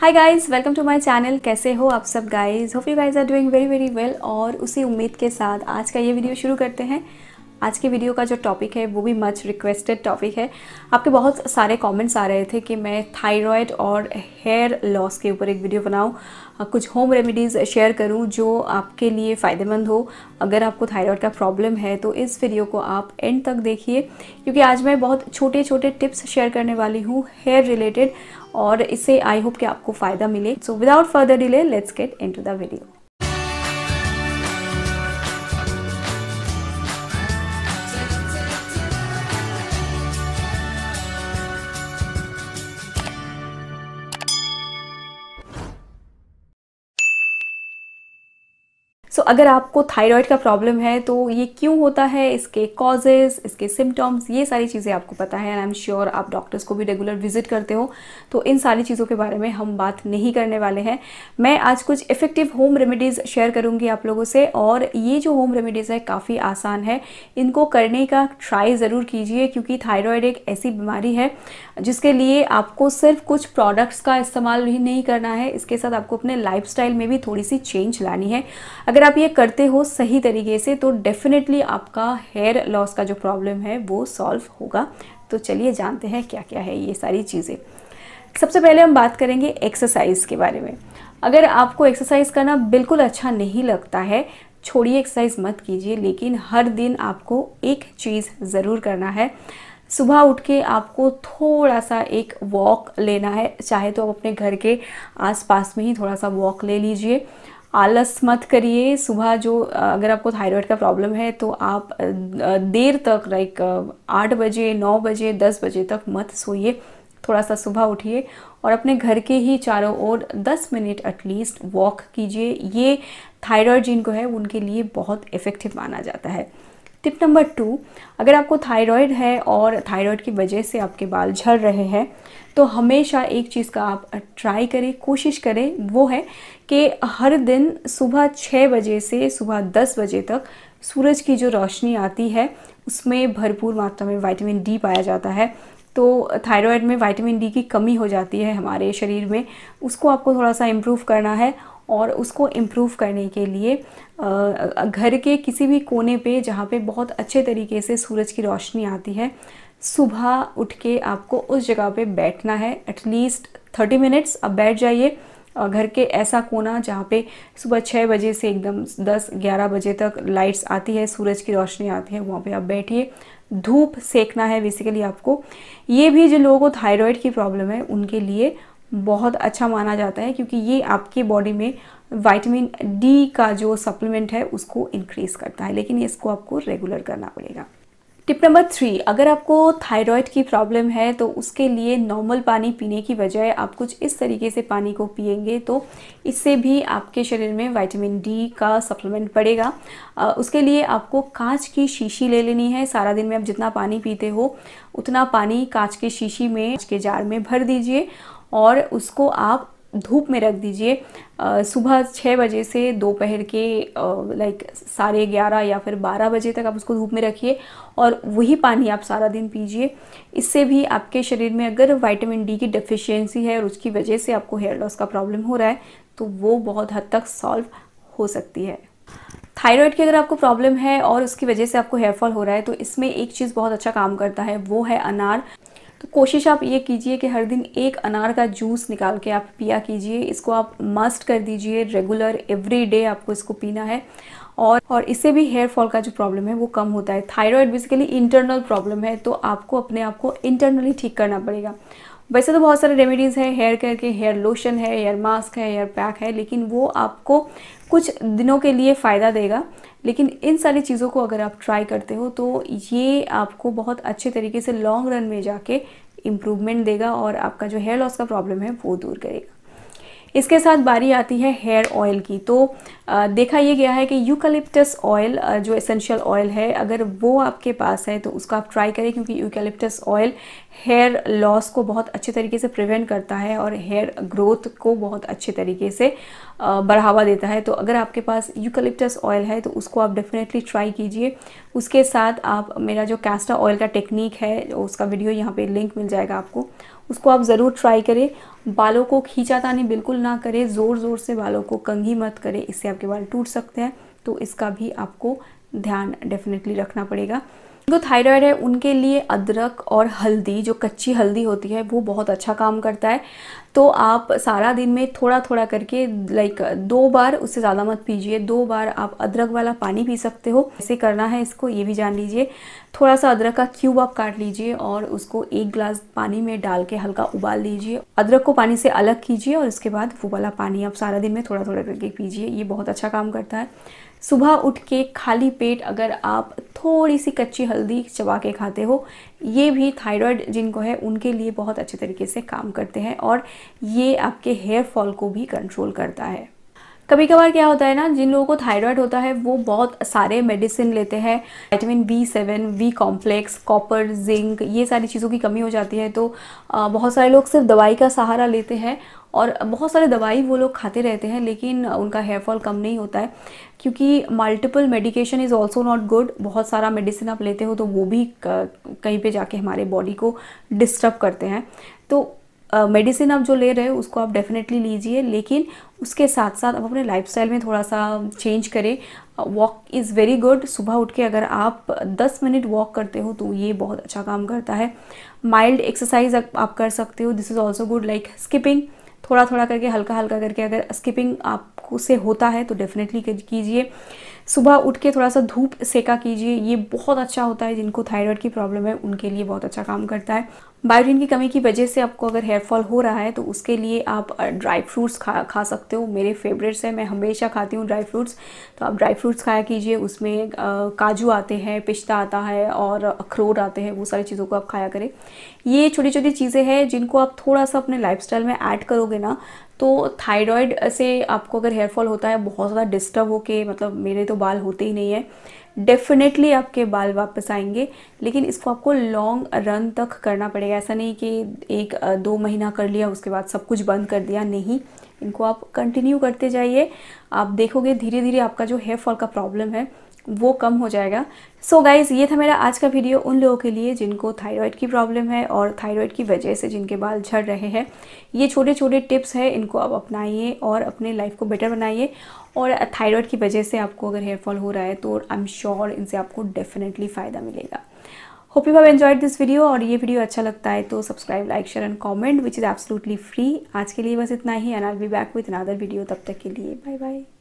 high guys welcome to my channel कैसे हो आप सब guys hope you guys are doing very very well और उसी उम्मीद के साथ आज का ये वीडियो शुरू करते हैं आज के वीडियो का जो टॉपिक है वो भी मच रिक्वेस्टेड टॉपिक है आपके बहुत सारे कमेंट्स आ रहे थे कि मैं थायराइड और हेयर लॉस के ऊपर एक वीडियो बनाऊं कुछ होम रेमेडीज़ शेयर करूं जो आपके लिए फ़ायदेमंद हो अगर आपको थायराइड का प्रॉब्लम है तो इस वीडियो को आप एंड तक देखिए क्योंकि आज मैं बहुत छोटे छोटे टिप्स शेयर करने वाली हूँ हेयर रिलेटेड और इससे आई होप कि आपको फ़ायदा मिले so without further delay let's get in the video so so, अगर आपको थायराइड का प्रॉब्लम है तो ये क्यों होता है इसके कॉजेज़ इसके सिम्टम्स ये सारी चीज़ें आपको पता है एंड आई एम श्योर आप डॉक्टर्स को भी रेगुलर विजिट करते हो तो इन सारी चीज़ों के बारे में हम बात नहीं करने वाले हैं मैं आज कुछ इफ़ेक्टिव होम रेमेडीज़ शेयर करूँगी आप लोगों से और ये जो होम रेमेडीज़ है काफ़ी आसान है इनको करने का ट्राई ज़रूर कीजिए क्योंकि थायरॉयड एक ऐसी बीमारी है जिसके लिए आपको सिर्फ कुछ प्रोडक्ट्स का इस्तेमाल ही नहीं करना है इसके साथ आपको अपने लाइफ में भी थोड़ी सी चेंज लानी है अगर अगर आप ये करते हो सही तरीके से तो डेफिनेटली आपका हेयर लॉस का जो प्रॉब्लम है वो सॉल्व होगा तो चलिए जानते हैं क्या क्या है ये सारी चीज़ें सबसे पहले हम बात करेंगे एक्सरसाइज के बारे में अगर आपको एक्सरसाइज करना बिल्कुल अच्छा नहीं लगता है छोड़िए एक्सरसाइज मत कीजिए लेकिन हर दिन आपको एक चीज़ ज़रूर करना है सुबह उठ के आपको थोड़ा सा एक वॉक लेना है चाहे तो आप अपने घर के आसपास में ही थोड़ा सा वॉक ले लीजिए आलस मत करिए सुबह जो अगर आपको थायराइड का प्रॉब्लम है तो आप देर तक लाइक आठ बजे नौ बजे दस बजे तक मत सोइए थोड़ा सा सुबह उठिए और अपने घर के ही चारों ओर 10 मिनट एटलीस्ट वॉक कीजिए ये थायराइड जिनको है उनके लिए बहुत इफ़ेक्टिव माना जाता है टिप नंबर टू अगर आपको थायराइड है और थायराइड की वजह से आपके बाल झड़ रहे हैं तो हमेशा एक चीज़ का आप ट्राई करें कोशिश करें वो है कि हर दिन सुबह छः बजे से सुबह दस बजे तक सूरज की जो रोशनी आती है उसमें भरपूर मात्रा में विटामिन डी पाया जाता है तो थायराइड में विटामिन डी की कमी हो जाती है हमारे शरीर में उसको आपको थोड़ा सा इम्प्रूव करना है और उसको इम्प्रूव करने के लिए घर के किसी भी कोने पे जहाँ पे बहुत अच्छे तरीके से सूरज की रोशनी आती है सुबह उठ के आपको उस जगह पे बैठना है एटलीस्ट थर्टी मिनट्स अब बैठ जाइए घर के ऐसा कोना जहाँ पे सुबह छः बजे से एकदम दस ग्यारह बजे तक लाइट्स आती है सूरज की रोशनी आती है वहाँ पे आप बैठिए धूप सेकना है बेसिकली आपको ये भी जो लोगों को थायराइड की प्रॉब्लम है उनके लिए बहुत अच्छा माना जाता है क्योंकि ये आपके बॉडी में विटामिन डी का जो सप्लीमेंट है उसको इंक्रीज़ करता है लेकिन इसको आपको रेगुलर करना पड़ेगा टिप नंबर थ्री अगर आपको थायराइड की प्रॉब्लम है तो उसके लिए नॉर्मल पानी पीने की बजाय आप कुछ इस तरीके से पानी को पियेंगे तो इससे भी आपके शरीर में विटामिन डी का सप्लीमेंट पड़ेगा उसके लिए आपको कांच की शीशी ले लेनी है सारा दिन में आप जितना पानी पीते हो उतना पानी कांच के शीशी में के जार में भर दीजिए और उसको आप धूप में रख दीजिए सुबह छः बजे से दोपहर के लाइक साढ़े ग्यारह या फिर बारह बजे तक आप उसको धूप में रखिए और वही पानी आप सारा दिन पीजिए इससे भी आपके शरीर में अगर विटामिन डी की डिफिशियंसी है और उसकी वजह से आपको हेयर लॉस का प्रॉब्लम हो रहा है तो वो बहुत हद तक सॉल्व हो सकती है थायराइड की अगर आपको प्रॉब्लम है और उसकी वजह से आपको हेयरफॉल हो रहा है तो इसमें एक चीज़ बहुत अच्छा काम करता है वो है अनार तो कोशिश आप ये कीजिए कि हर दिन एक अनार का जूस निकाल के आप पिया कीजिए इसको आप मस्ट कर दीजिए रेगुलर एवरी डे आपको इसको पीना है और और इससे भी हेयर फॉल का जो प्रॉब्लम है वो कम होता है थायराइड बेसिकली इंटरनल प्रॉब्लम है तो आपको अपने आप को इंटरनली ठीक करना पड़ेगा वैसे तो बहुत सारे रेमेडीज़ हैं हेयर केयर के हेयर लोशन है हेयर मास्क है हेयर पैक है लेकिन वो आपको कुछ दिनों के लिए फ़ायदा देगा लेकिन इन सारी चीज़ों को अगर आप ट्राई करते हो तो ये आपको बहुत अच्छे तरीके से लॉन्ग रन में जाके इम्प्रूवमेंट देगा और आपका जो हेयर लॉस का प्रॉब्लम है वो दूर करेगा इसके साथ बारी आती है हेयर ऑयल की तो आ, देखा ये गया है कि यूकलिप्टस ऑयल जो एसेंशियल ऑयल है अगर वो आपके पास है तो उसका आप ट्राई करें क्योंकि यूकलिप्टस ऑयल हेयर लॉस को बहुत अच्छे तरीके से प्रिवेंट करता है और हेयर ग्रोथ को बहुत अच्छे तरीके से बढ़ावा देता है तो अगर आपके पास यूकलिप्टस ऑयल है तो उसको आप डेफिनेटली ट्राई कीजिए उसके साथ आप मेरा जो कैस्टा ऑयल का टेक्निक है उसका वीडियो यहाँ पे लिंक मिल जाएगा आपको उसको आप ज़रूर ट्राई करें बालों को खींचातानी बिल्कुल ना करें ज़ोर ज़ोर से बालों को कंघी मत करें इससे आपके बाल टूट सकते हैं तो इसका भी आपको ध्यान डेफिनेटली रखना पड़ेगा जो थायराइड है उनके लिए अदरक और हल्दी जो कच्ची हल्दी होती है वो बहुत अच्छा काम करता है तो आप सारा दिन में थोड़ा थोड़ा करके लाइक दो बार उससे ज़्यादा मत पीजिए दो बार आप अदरक वाला पानी पी सकते हो ऐसे करना है इसको ये भी जान लीजिए थोड़ा सा अदरक का क्यूब आप काट लीजिए और उसको एक ग्लास पानी में डाल के हल्का उबाल लीजिए अदरक को पानी से अलग कीजिए और उसके बाद वो वाला पानी आप सारा दिन में थोड़ा थोड़ा करके पीजिए ये बहुत अच्छा काम करता है सुबह उठ के खाली पेट अगर आप थोड़ी सी कच्ची हल्दी चबा के खाते हो ये भी थायराइड जिनको है उनके लिए बहुत अच्छे तरीके से काम करते हैं और ये आपके हेयर फॉल को भी कंट्रोल करता है कभी कभार क्या होता है ना जिन लोगों को थायराइड होता है वो बहुत सारे मेडिसिन लेते हैं vitamin B seven V complex copper zinc ये सारी चीज़ों की कमी हो जाती है तो बहुत सारे लोग सिर्फ दवाई का सहारा लेते हैं और बहुत सारे दवाई वो लोग खाते रहते हैं लेकिन उनका हेयर फॉल कम नहीं होता है क्योंकि multiple medication is also not good बहुत सारा मेडिसिन आप लेते हो तो वो भी कहीं पे जाके हमारे बॉडी को डिस्टर्ब करते हैं तो मेडिसिन आप जो ले रहे हो उसको आप डेफिनेटली लीजिए लेकिन उसके साथ साथ आप अपने लाइफस्टाइल में थोड़ा सा चेंज करें वॉक इज़ वेरी गुड सुबह उठ के अगर आप 10 मिनट वॉक करते हो तो ये बहुत अच्छा काम करता है माइल्ड एक्सरसाइज आप कर सकते हो this is also good like skipping थोड़ा थोड़ा करके हल्का हल्का करके अगर स्किपिंग आपको से होता है तो डेफिनेटली कीजिए सुबह उठ के थोड़ा सा धूप सेका कीजिए ये बहुत अच्छा होता है जिनको थायराइड की प्रॉब्लम है उनके लिए बहुत अच्छा काम करता है बायोटिन की कमी की वजह से आपको अगर हेयर फॉल हो रहा है तो उसके लिए आप ड्राई फ्रूट्स खा खा सकते हो मेरे फेवरेट्स हैं मैं हमेशा खाती हूँ ड्राई फ्रूट्स तो आप ड्राई फ्रूट्स खाया कीजिए उसमें काजू आते हैं पिस्ता आता है और अखरोट आते हैं वो सारी चीज़ों को आप खाया करें ये छोटी छोटी चीज़ें हैं जिनको आप थोड़ा सा अपने लाइफ में ऐड करोगे ना तो थायराइड से आपको अगर हेयर फॉल होता है बहुत ज़्यादा डिस्टर्ब हो के मतलब मेरे तो बाल होते ही नहीं है डेफिनेटली आपके बाल वापस आएंगे लेकिन इसको आपको लॉन्ग रन तक करना पड़ेगा ऐसा नहीं कि एक दो महीना कर लिया उसके बाद सब कुछ बंद कर दिया नहीं इनको आप कंटिन्यू करते जाइए आप देखोगे धीरे धीरे आपका जो हेयर फॉल का प्रॉब्लम है वो कम हो जाएगा सो so गाइज़ ये था मेरा आज का वीडियो उन लोगों के लिए जिनको थायराइड की प्रॉब्लम है और थायराइड की वजह से जिनके बाल झड़ रहे हैं ये छोटे छोटे टिप्स हैं इनको आप अपनाइए और अपने लाइफ को बेटर बनाइए और थायराइड की वजह से आपको अगर हेयरफॉल हो रहा है तो आई एम श्योर इनसे आपको डेफिनेटली फ़ायदा मिलेगा hope you have enjoyed this video और ये वीडियो अच्छा लगता है तो subscribe like share and comment which is absolutely free आज के लिए बस इतना ही and I be back with another video तब तक के लिए बाय बाय